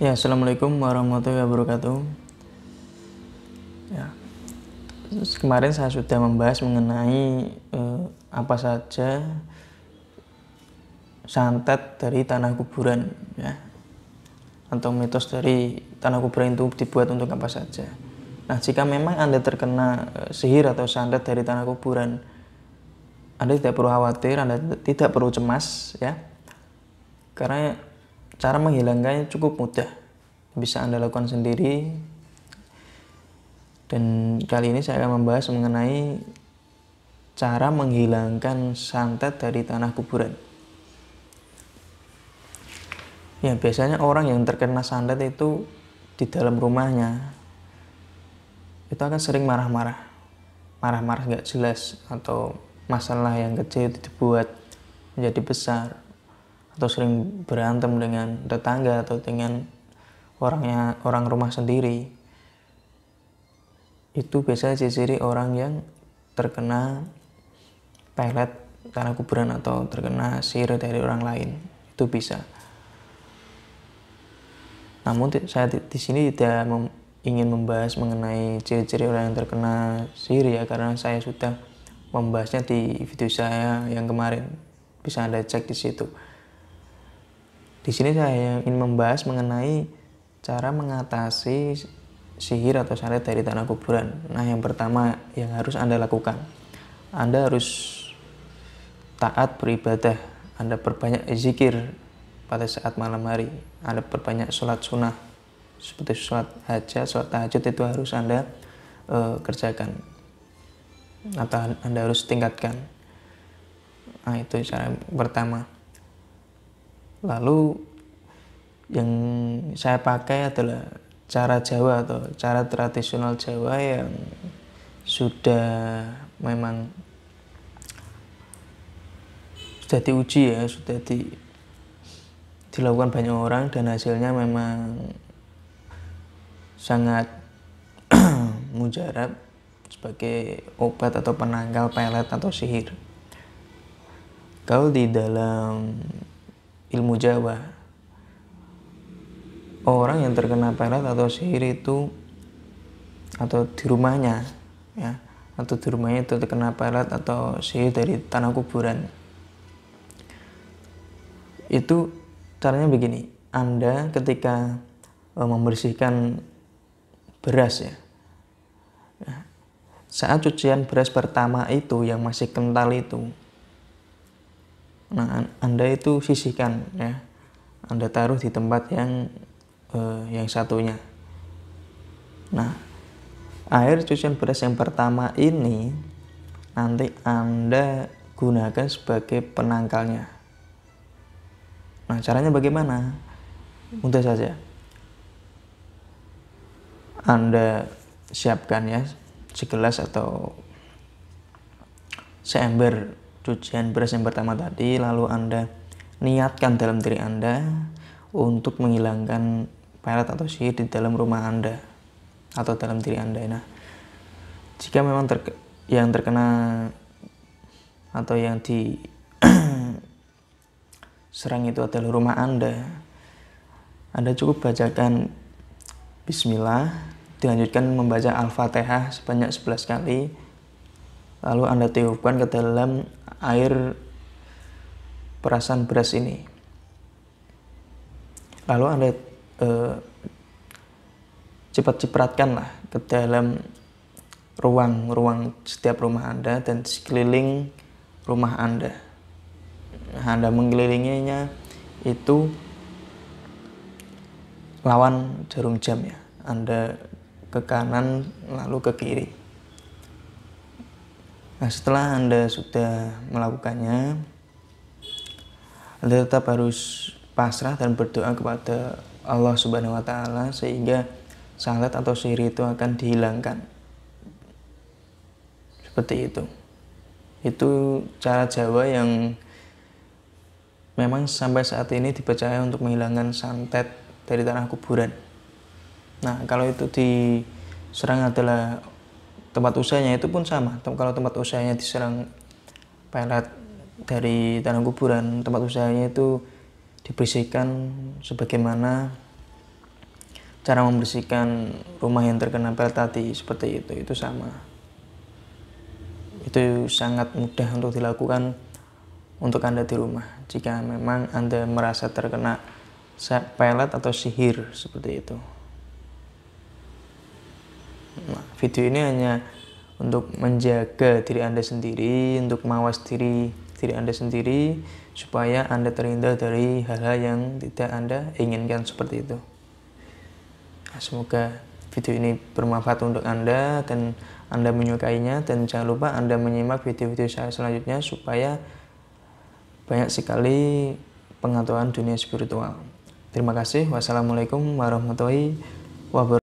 Ya, assalamualaikum warahmatullahi wabarakatuh. Ya, kemarin saya sudah membahas mengenai eh, apa saja santet dari tanah kuburan, ya, atau mitos dari tanah kuburan itu dibuat untuk apa saja. Nah, jika memang anda terkena eh, sihir atau santet dari tanah kuburan, anda tidak perlu khawatir, anda tidak perlu cemas, ya, karena Cara menghilangkannya cukup mudah, bisa Anda lakukan sendiri. Dan kali ini saya akan membahas mengenai cara menghilangkan santet dari tanah kuburan. Ya, biasanya orang yang terkena santet itu di dalam rumahnya itu akan sering marah-marah. Marah-marah nggak jelas atau masalah yang kecil itu dibuat menjadi besar atau sering berantem dengan tetangga atau dengan orangnya orang rumah sendiri itu biasanya ciri-ciri orang yang terkena pelet karena kuburan atau terkena sihir dari orang lain itu bisa namun saya di sini tidak mem ingin membahas mengenai ciri-ciri orang yang terkena sihir ya karena saya sudah membahasnya di video saya yang kemarin bisa anda cek di situ. Di sini saya ingin membahas mengenai cara mengatasi sihir atau syarat dari tanah kuburan. Nah, yang pertama yang harus Anda lakukan, Anda harus taat beribadah, Anda perbanyak zikir pada saat malam hari, Anda perbanyak sholat sunnah, seperti sholat hajat, sholat tahajud itu harus Anda uh, kerjakan atau Anda harus tingkatkan. Nah, itu cara pertama. Lalu yang saya pakai adalah cara Jawa atau cara tradisional Jawa yang sudah memang sudah diuji ya, sudah di, dilakukan banyak orang dan hasilnya memang sangat mujarab sebagai obat atau penangkal pelet atau sihir. Kalau di dalam ilmu Jawa. Orang yang terkena pelet atau sihir itu atau di rumahnya ya atau di rumahnya itu terkena pelet atau sihir dari tanah kuburan itu caranya begini anda ketika eh, membersihkan beras ya, ya saat cucian beras pertama itu yang masih kental itu Nah, Anda itu sisihkan ya. Anda taruh di tempat yang eh, yang satunya. Nah, air cucian beras yang pertama ini nanti Anda gunakan sebagai penangkalnya. Nah, caranya bagaimana? Mudah saja. Anda siapkan ya segelas atau seember cucian beras yang pertama tadi lalu Anda niatkan dalam diri Anda untuk menghilangkan pelet atau sihir di dalam rumah Anda atau dalam diri Anda. Nah, jika memang ter yang terkena atau yang di serang itu adalah rumah Anda, Anda cukup bacakan Bismillah, dilanjutkan membaca Al-Fatihah sebanyak 11 kali, lalu Anda tiupkan ke dalam air perasan beras ini. Lalu Anda eh, ciprat-cipratkanlah ke dalam ruang-ruang setiap rumah Anda dan sekeliling rumah Anda. Nah, Anda mengelilinginya itu lawan jarum jam ya. Anda ke kanan lalu ke kiri. Nah, setelah Anda sudah melakukannya, Anda tetap harus pasrah dan berdoa kepada Allah Subhanahu wa taala sehingga salat atau sihir itu akan dihilangkan. Seperti itu. Itu cara Jawa yang memang sampai saat ini dipercaya untuk menghilangkan santet dari tanah kuburan. Nah, kalau itu diserang adalah tempat usahanya itu pun sama kalau tempat usahanya diserang pelet dari tanah kuburan tempat usahanya itu dibersihkan sebagaimana cara membersihkan rumah yang terkena pelet tadi seperti itu itu sama itu sangat mudah untuk dilakukan untuk anda di rumah jika memang anda merasa terkena pelet atau sihir seperti itu Nah, video ini hanya untuk menjaga diri Anda sendiri, untuk mawas diri diri Anda sendiri supaya Anda terhindar dari hal-hal yang tidak Anda inginkan seperti itu. Nah, semoga video ini bermanfaat untuk Anda dan Anda menyukainya dan jangan lupa Anda menyimak video-video saya selanjutnya supaya banyak sekali pengetahuan dunia spiritual. Terima kasih. Wassalamualaikum warahmatullahi wabarakatuh.